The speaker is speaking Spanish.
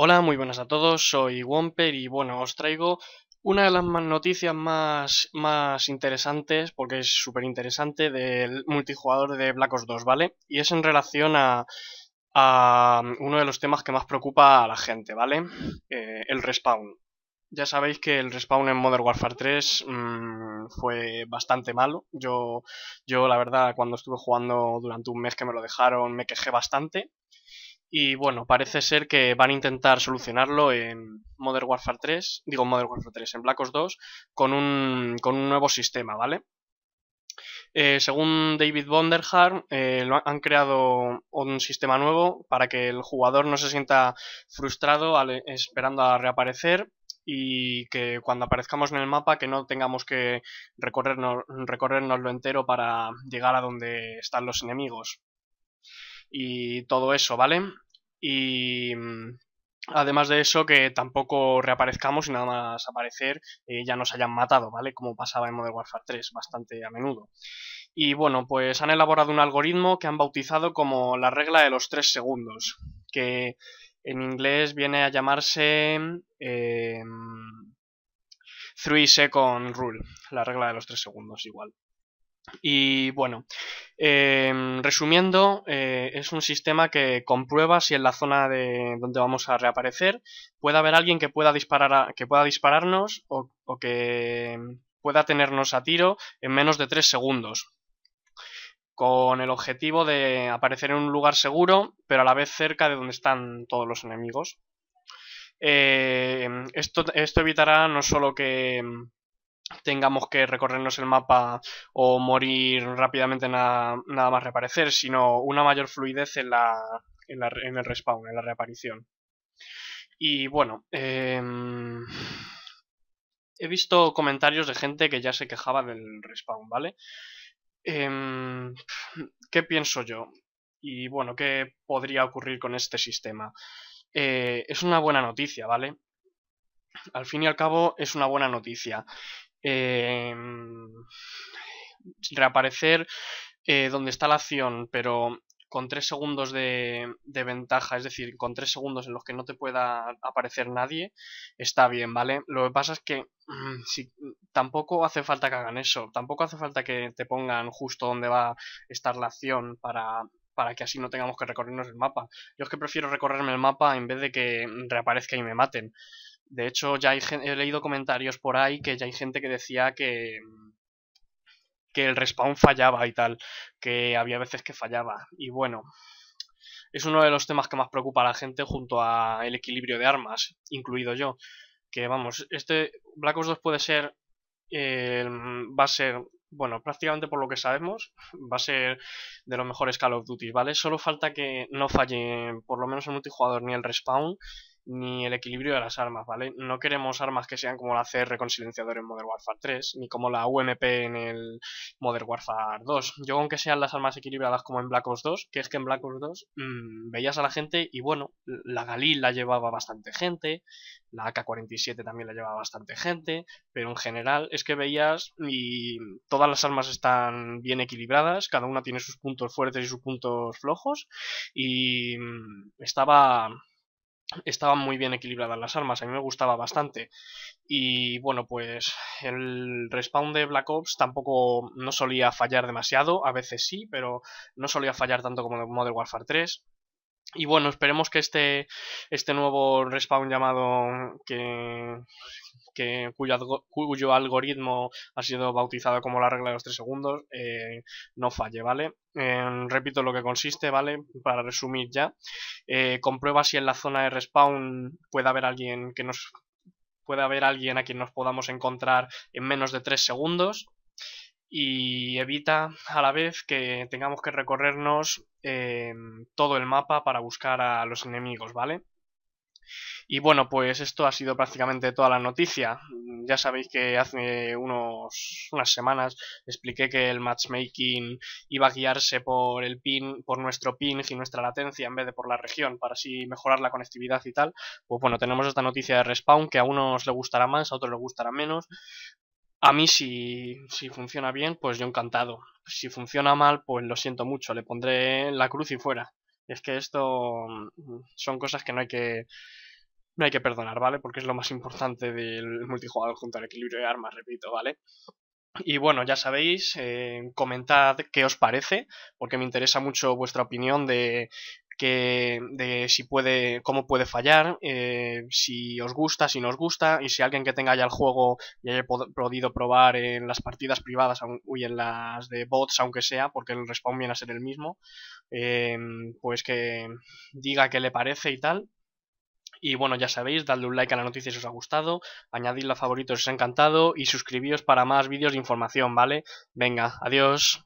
Hola, muy buenas a todos, soy Womper y bueno, os traigo una de las más noticias más, más interesantes, porque es súper interesante, del multijugador de Black Ops 2, ¿vale? Y es en relación a, mm, uno de los temas que más preocupa a la gente, ¿vale? Eh, el respawn. Ya sabéis que el respawn en Modern Warfare 3 mm, fue bastante malo. Yo, yo, la verdad, cuando estuve jugando durante un mes que me lo dejaron, me quejé bastante. Y bueno, parece ser que van a intentar solucionarlo en Modern Warfare 3, digo Modern Warfare 3, en Black Ops 2, con un, nuevo sistema, ¿vale? Eh, según David Bonderhard, eh, han, creado un sistema nuevo para que el jugador no se sienta frustrado esperando a reaparecer y que cuando aparezcamos en el mapa que no tengamos que recorrernos, lo entero para llegar a donde están los enemigos. Y todo eso, ¿vale? Y mm, además de eso, que tampoco reaparezcamos y nada más aparecer eh, ya nos hayan matado, ¿vale? Como pasaba en Modern Warfare 3 bastante a menudo. Y bueno, pues han elaborado un algoritmo que han bautizado como la regla de los tres segundos, que en inglés viene a llamarse... Eh, 3 second rule, la regla de los tres segundos igual. Y bueno, em, resumiendo, eh, es un sistema que comprueba si en la zona de donde vamos a reaparecer puede haber alguien que pueda disparar, que pueda dispararnos o, que pueda tenernos a tiro en menos de 3 segundos, con el objetivo de aparecer en un lugar seguro, pero a la vez cerca de donde están todos los enemigos. Eh, esto, esto, evitará no solo que, tengamos que recorrernos el mapa o morir rápidamente nada, más reaparecer, sino una mayor fluidez en, la, en, el respawn, en la reaparición. Y bueno, em, he visto comentarios de gente que ya se quejaba del respawn, ¿vale? Em, ¿Qué pienso yo? Y bueno, ¿qué podría ocurrir con este sistema? Eh, es una buena noticia, ¿vale? Al fin y al cabo es una buena noticia. Em, reaparecer eh, donde está la acción, pero con tres segundos de, ventaja, es decir, con tres segundos en los que no te pueda aparecer nadie, está bien, ¿vale? Lo que pasa es que mm, si, tampoco hace falta que hagan eso, tampoco hace falta que te pongan justo donde va a estar la acción para, para que así no tengamos que recorrernos el mapa. Yo es que prefiero recorrerme el mapa en vez de que reaparezca y me maten. De hecho, ya he leído comentarios por ahí que ya hay gente que decía que, mm, que el respawn fallaba y tal, que había veces que fallaba. Y bueno, es uno de los temas que más preocupa a la gente junto a el equilibrio de armas, incluido yo. Que vamos, este Black Ops 2 puede ser, eh, mm, va a ser, bueno, prácticamente por lo que sabemos, va a ser de los mejores Call of Duty, ¿vale? Solo falta que no falle, por lo menos el multijugador, ni el respawn, ni el equilibrio de las armas, ¿vale? No queremos armas que sean como la CR con silenciador en Modern Warfare 3, ni como la UMP en el Modern Warfare 2. Yo aunque sean las armas equilibradas como en Black Ops 2, que es que en Black Ops 2 mm, veías a la gente y bueno, la Galil la llevaba bastante gente, la AK-47 también la llevaba bastante gente, pero en general es que veías y todas las armas están bien equilibradas, cada una tiene sus puntos fuertes y sus puntos flojos, y mm, estaba estaban muy bien equilibradas las armas, a mí me gustaba bastante. Y bueno, pues el respawn de Black Ops tampoco no solía fallar demasiado, a veces sí, pero no solía fallar tanto como en Modern Warfare 3. Y bueno, esperemos que este, este nuevo respawn llamado que, cuyo, algoritmo ha sido bautizado como la regla de los 3 segundos, eh, no falle, ¿vale? Em, repito lo que consiste, ¿vale? Para resumir ya, eh, comprueba si en la zona de respawn puede haber alguien que nos puede haber alguien a quien nos podamos encontrar en menos de 3 segundos y evita a la vez que tengamos que recorrernos em, todo el mapa para buscar a los enemigos, ¿vale? Y bueno, pues esto ha sido prácticamente toda la noticia. Ya sabéis que hace unos, unas semanas expliqué que el matchmaking iba a guiarse por el pin, por nuestro ping y nuestra latencia en vez de por la región, para así mejorar la conectividad y tal. Pues bueno, tenemos esta noticia de respawn que a unos le gustará más, a otros le gustará menos. A mí si, si funciona bien, pues yo encantado. Si funciona mal, pues lo siento mucho, le pondré la cruz y fuera. Es que esto mm, son cosas que no hay que no hay que perdonar, ¿vale? Porque es lo más importante del multijugador junto al equilibrio de armas, repito, ¿vale? Y bueno, ya sabéis, eh, comentad qué os parece, porque me interesa mucho vuestra opinión de que de si puede, cómo puede fallar, eh, si os gusta, si no os gusta, y si alguien que tenga ya el juego y haya podido probar en las partidas privadas y en las de bots, aunque sea, porque el respawn viene a ser el mismo, eh, pues que diga qué le parece y tal. Y bueno, ya sabéis, dadle un like a la noticia si os ha gustado, añadidla a favoritos si os ha encantado y suscribíos para más vídeos de información, ¿vale? Venga, adiós.